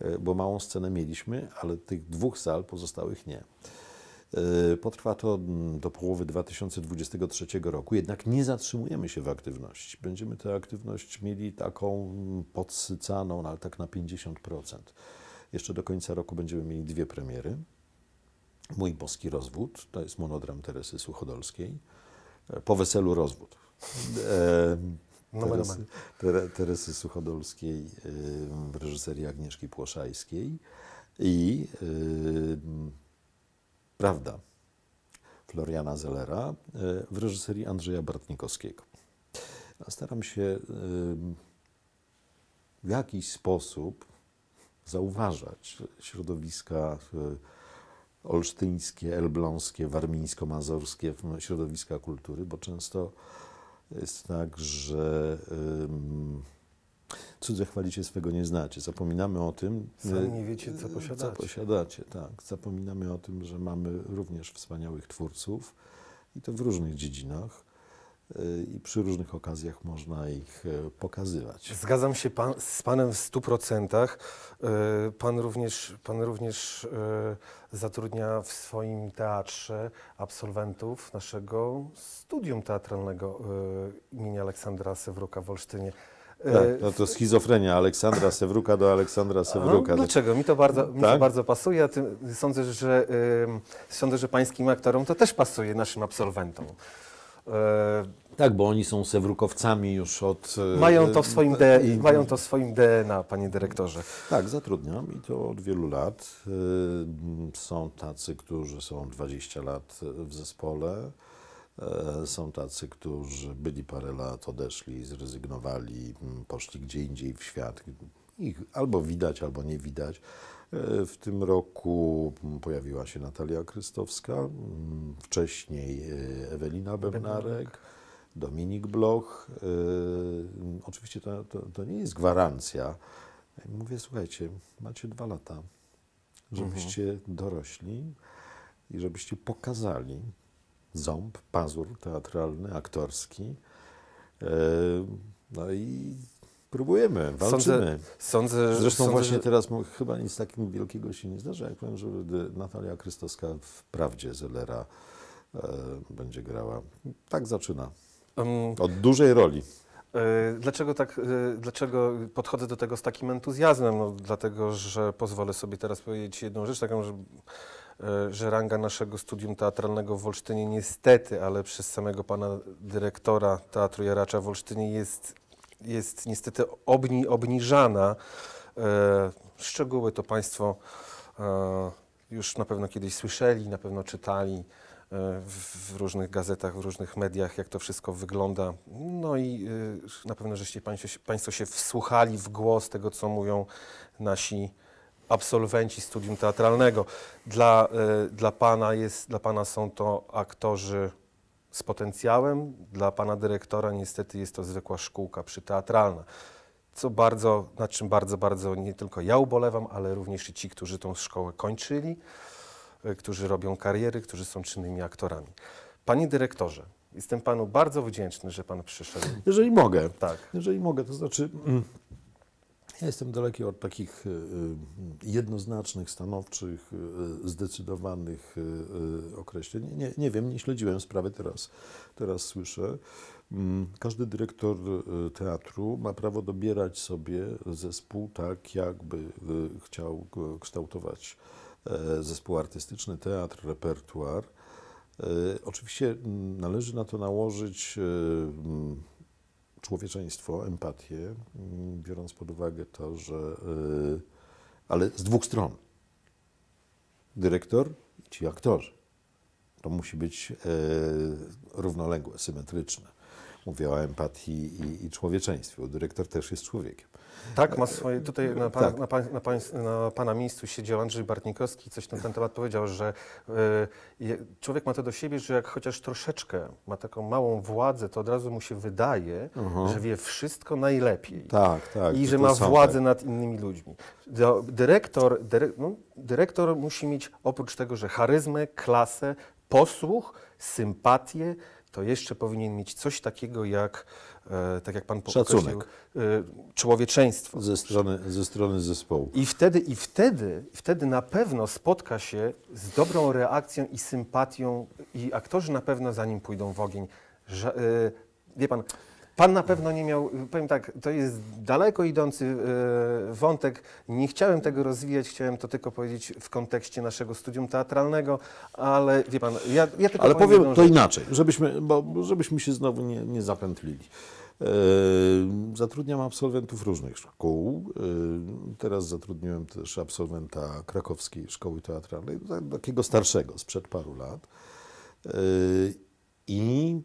E, bo małą scenę mieliśmy, ale tych dwóch sal pozostałych nie. E, potrwa to mm, do połowy 2023 roku, jednak nie zatrzymujemy się w aktywności. Będziemy tę aktywność mieli taką mm, podsycaną, no, ale tak na 50%. Jeszcze do końca roku będziemy mieli dwie premiery. Mój boski rozwód, to jest monodram Teresy Suchodolskiej. E, po weselu rozwód no, Teresy, no, no. ter, Teresy Suchodolskiej w reżyserii Agnieszki Płoszajskiej. i yy, Prawda Floriana Zellera y, w reżyserii Andrzeja Bartnikowskiego. Staram się yy, w jakiś sposób zauważać środowiska yy, olsztyńskie, elbląskie, warmińsko-mazorskie, środowiska kultury, bo często jest tak, że um, cudze chwalicie swego nie znacie. Zapominamy o tym. Sami nie wiecie, co posiadacie. Co posiadacie, tak. Zapominamy o tym, że mamy również wspaniałych twórców i to w różnych dziedzinach. Y, i przy różnych okazjach można ich y, pokazywać. Zgadzam się pan, z Panem w 100%. Y, pan również, pan również zatrudnia w swoim teatrze absolwentów naszego studium teatralnego imienia Aleksandra Sewruka w Olsztynie. Tak, no to schizofrenia Aleksandra Sewruka do Aleksandra no Sewruka. A, dlaczego? Mi to bardzo, tak? mi to tak? bardzo pasuje, sądzę, że, y, sądzę, że pańskim aktorom to też pasuje, naszym absolwentom. E, tak, bo oni są sewrukowcami już od. E, mają to w swoim, de, i, mają to w swoim DNA, panie dyrektorze. Tak, zatrudniam i to od wielu lat. E, są tacy, którzy są 20 lat w zespole. Są tacy, którzy byli parę lat, odeszli, zrezygnowali, poszli gdzie indziej w świat. Ich albo widać, albo nie widać. W tym roku pojawiła się Natalia Krystowska, wcześniej e, Ewelina Bemnarek, Dominik Bloch. E, oczywiście to, to, to nie jest gwarancja. Mówię, słuchajcie, macie dwa lata, żebyście mhm. dorośli i żebyście pokazali ząb, pazur teatralny, aktorski. E, no i Próbujemy, walczymy. Sądzę, sądzę, Zresztą sądzę, właśnie że... teraz chyba nic takiego wielkiego się nie zdarza. Jak powiem, że Natalia Krystowska w Prawdzie Zelera e, będzie grała. Tak zaczyna. Um, Od dużej roli. E, dlaczego, tak, e, dlaczego podchodzę do tego z takim entuzjazmem? No, dlatego, że pozwolę sobie teraz powiedzieć jedną rzecz, taką, że, e, że ranga naszego studium teatralnego w Wolsztynie niestety, ale przez samego pana dyrektora Teatru Jaracza w Wolsztynie jest jest niestety obni, obniżana. E, szczegóły to Państwo e, już na pewno kiedyś słyszeli, na pewno czytali e, w różnych gazetach, w różnych mediach, jak to wszystko wygląda. No i na pewno żeście Państwo, państwo się wsłuchali w głos tego, co mówią nasi absolwenci studium teatralnego. Dla, dla, pana, jest, dla pana są to aktorzy z potencjałem. Dla pana dyrektora niestety jest to zwykła szkółka przyteatralna. Co bardzo, nad czym bardzo, bardzo nie tylko ja ubolewam, ale również i ci, którzy tą szkołę kończyli, e, którzy robią kariery, którzy są czynnymi aktorami. Panie dyrektorze, jestem panu bardzo wdzięczny, że pan przyszedł. Jeżeli mogę. Tak. Jeżeli mogę, to znaczy. Mm. Ja jestem daleki od takich y, y, jednoznacznych, stanowczych, y, zdecydowanych określeń. Nie, nie wiem, nie śledziłem sprawy, teraz, teraz słyszę. Mm, każdy dyrektor teatru ma prawo dobierać sobie zespół tak, jakby chciał kształtować e, zespół artystyczny, teatr, repertuar. E, oczywiście mm, należy na to nałożyć mm, człowieczeństwo, empatię, mm, biorąc pod uwagę to, że. Y, ale z dwóch stron. Dyrektor i ci aktorzy. To musi być y, równoległe, symetryczne. Mówię o empatii i, człowieczeństwie, bo dyrektor też jest człowiekiem. Tak, ma swoje, tutaj na, pan, tak. na, na, na, pana miejscu siedział Andrzej Bartnikowski, coś na ten temat powiedział, że y, człowiek ma to do siebie, że jak chociaż troszeczkę ma taką małą władzę, to od razu mu się wydaje, uh mhm. -huh. że wie wszystko najlepiej. Tak, tak. I że ma władzę nad innymi ludźmi. Dyrektor, dyre, no, dyrektor musi mieć oprócz tego, że charyzmę, klasę, posłuch, sympatię, to jeszcze powinien mieć coś takiego jak, e, tak jak pan Szacunek. E, człowieczeństwo. Ze strony, ze strony zespołu. I wtedy, i wtedy, wtedy na pewno spotka się z dobrą reakcją i sympatią i aktorzy na pewno za nim pójdą w ogień. Że, e, wie pan, Pan na pewno nie miał, powiem tak, to jest daleko idący e, wątek. Nie chciałem tego rozwijać, chciałem to tylko powiedzieć w kontekście naszego studium teatralnego, ale wie pan, ja, ja tylko Ale powiem to inaczej, żebyśmy, bo żebyśmy się znowu nie, nie zapętlili. E, zatrudniam absolwentów różnych szkół. E, teraz zatrudniłem też absolwenta krakowskiej szkoły teatralnej, takiego starszego, sprzed paru lat. I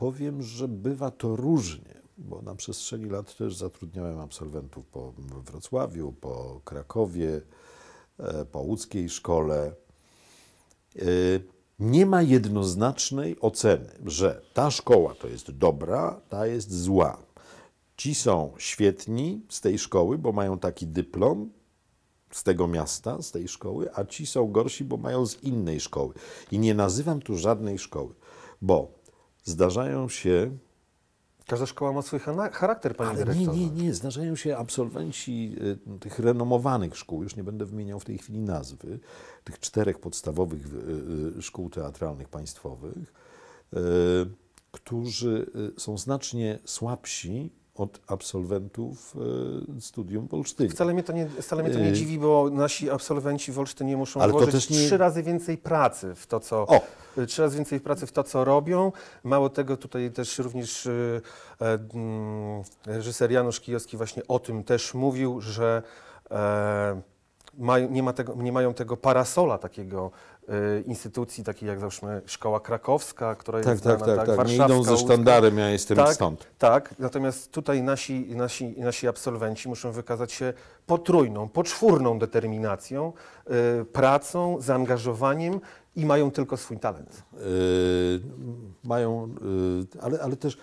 Powiem, że bywa to różnie, bo na przestrzeni lat też zatrudniałem absolwentów po Wrocławiu, po Krakowie, e, po łódzkiej szkole. E, nie ma jednoznacznej oceny, że ta szkoła to jest dobra, ta jest zła. Ci są świetni z tej szkoły, bo mają taki dyplom, z tego miasta, z tej szkoły, a ci są gorsi, bo mają z innej szkoły. I nie nazywam tu żadnej szkoły, bo Zdarzają się Każda szkoła ma swój charakter, panie dyrektorze. Nie, nie, nie. Zdarzają się absolwenci y, tych renomowanych szkół, już nie będę wymieniał w tej chwili nazwy, tych czterech podstawowych y, y, szkół teatralnych państwowych, którzy są znacznie słabsi od absolwentów e, studium w Olsztynie. Wcale mnie to nie, wcale mnie to nie e, dziwi, bo nasi absolwenci w Olsztynie muszą Ale włożyć trzy nie... razy więcej pracy w to, co... O e, trzy razy więcej pracy w to, co robią. Mało tego, tutaj też również e, mm, reżyser Janusz Kijowski właśnie o tym też mówił, że nie, ma tego, nie mają tego parasola takiego Y, instytucji takich jak załóżmy Szkoła Krakowska, która tak, jest tak, znana, tak, tak, tak. nie idą ze sztandarem, ja jestem tak, stąd. Tak, natomiast tutaj nasi, nasi, nasi absolwenci muszą wykazać się potrójną, poczwórną determinacją, y, pracą, zaangażowaniem i mają tylko swój talent. Yy, mają, yy, ale, ale też,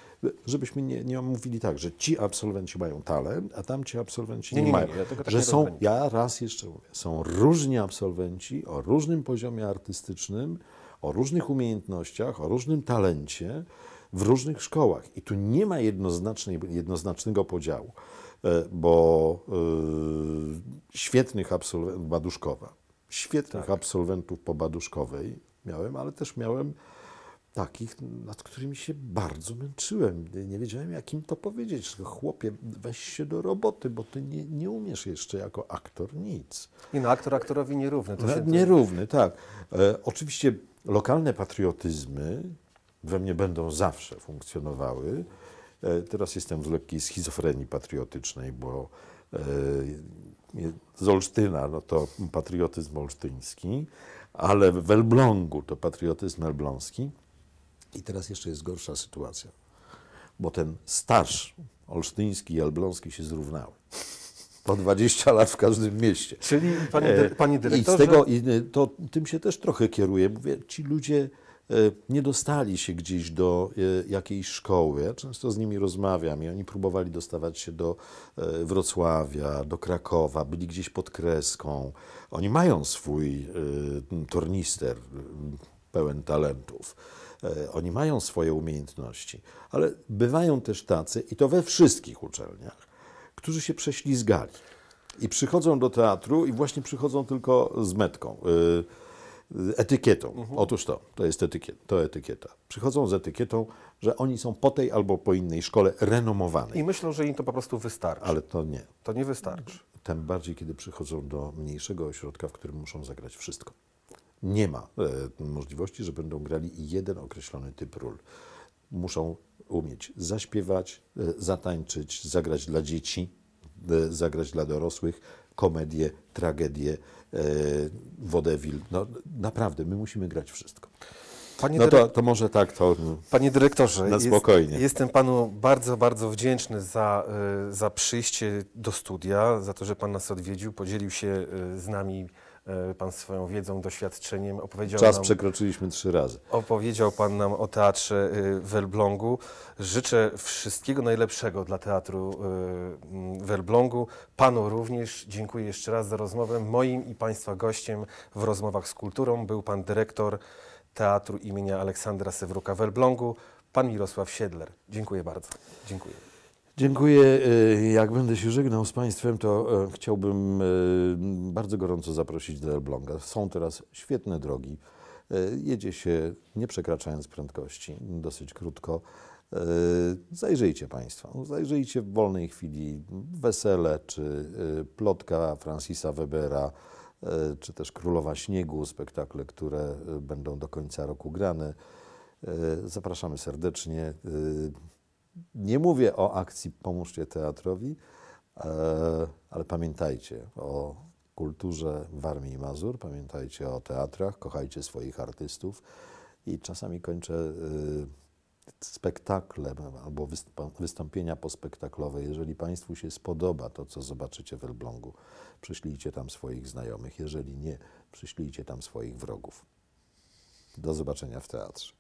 żebyśmy nie, nie mówili tak, że ci absolwenci mają talent, a tamci absolwenci nie, nie, nie mają. Nie, ja tak że są, ja raz jeszcze mówię, są różni absolwenci o różnym poziomie artystycznym, o różnych umiejętnościach, o różnym talencie w różnych szkołach. I tu nie ma jednoznacznego podziału, e, bo yy, świetnych absolwentów Baduszkowa, świetnych tak. absolwentów pobaduszkowej miałem, ale też miałem takich, nad którymi się bardzo męczyłem. Nie wiedziałem, jak im to powiedzieć. Chłopie, weź się do roboty, bo ty nie, nie umiesz jeszcze jako aktor nic. I na no, aktor aktorowi nierówny. To się... Nierówny, tak. E, oczywiście lokalne patriotyzmy we mnie będą zawsze funkcjonowały. E, teraz jestem w lekkiej schizofrenii patriotycznej, bo E, z Olsztyna, no to patriotyzm olsztyński, ale w Elblągu to patriotyzm elbląski. I teraz jeszcze jest gorsza sytuacja, bo ten staż olsztyński i elbląski się zrównały. Po 20 lat w każdym mieście. Czyli, panie, e, panie dyrektorze... I z tego, i e, to, tym się też trochę kieruję. Mówię, ci ludzie E, nie dostali się gdzieś do e, jakiejś szkoły. Ja często z nimi rozmawiam i oni próbowali dostawać się do e, Wrocławia, do Krakowa, byli gdzieś pod kreską. Oni mają swój tornister pełen talentów. Oni mają swoje umiejętności, ale bywają też tacy, i to we wszystkich uczelniach, którzy się prześlizgali. I przychodzą do teatru i właśnie przychodzą tylko z metką etykietą. Mhm. Otóż to, to jest to etykieta. Przychodzą z etykietą, że oni są po tej albo po innej szkole renomowani. I myślą, że im to po prostu wystarczy. Ale to nie. To nie wystarczy. Tym bardziej, kiedy przychodzą do mniejszego ośrodka, w którym muszą zagrać wszystko. Nie ma e, możliwości, że będą grali jeden określony typ ról. Muszą umieć zaśpiewać, e, zatańczyć, zagrać dla dzieci, e, zagrać dla dorosłych, komedię, tragedię, E, wodewil. No, naprawdę, my musimy grać wszystko. Panie no to, to może tak, to. Panie dyrektorze, na spokojnie. Jest, jestem panu bardzo, bardzo wdzięczny za, e, za przyjście do studia, za to, że pan nas odwiedził, podzielił się e, z nami E, pan swoją wiedzą, doświadczeniem opowiedział Czas nam, przekroczyliśmy trzy razy. Opowiedział Pan nam o teatrze y, w Elblągu. Życzę wszystkiego najlepszego dla teatru y, w Elblągu. Panu również dziękuję jeszcze raz za rozmowę. Moim i Państwa gościem w rozmowach z kulturą był Pan dyrektor Teatru imienia Aleksandra Sewruka w Elblągu, Pan Mirosław Siedler. Dziękuję bardzo. Dziękuję. Dziękuję. Y, jak będę się żegnał z Państwem, to e, chciałbym y, bardzo gorąco zaprosić do Elbląga. Są teraz świetne drogi. Y, jedzie się nie przekraczając prędkości, dosyć krótko. Zajrzyjcie Państwo, zajrzyjcie w wolnej chwili Wesele, czy Plotka Francisa Webera, czy też Królowa Śniegu, spektakle, które będą do końca roku grane. Zapraszamy serdecznie nie mówię o akcji Pomóżcie Teatrowi, e, ale pamiętajcie o kulturze Warmii i Mazur, pamiętajcie o teatrach, kochajcie swoich artystów i czasami kończę e, spektakle albo wystąpienia pospektaklowe. Jeżeli Państwu się spodoba to, co zobaczycie w Elblągu, przyślijcie tam swoich znajomych. Jeżeli nie, przyślijcie tam swoich wrogów. Do zobaczenia w teatrze.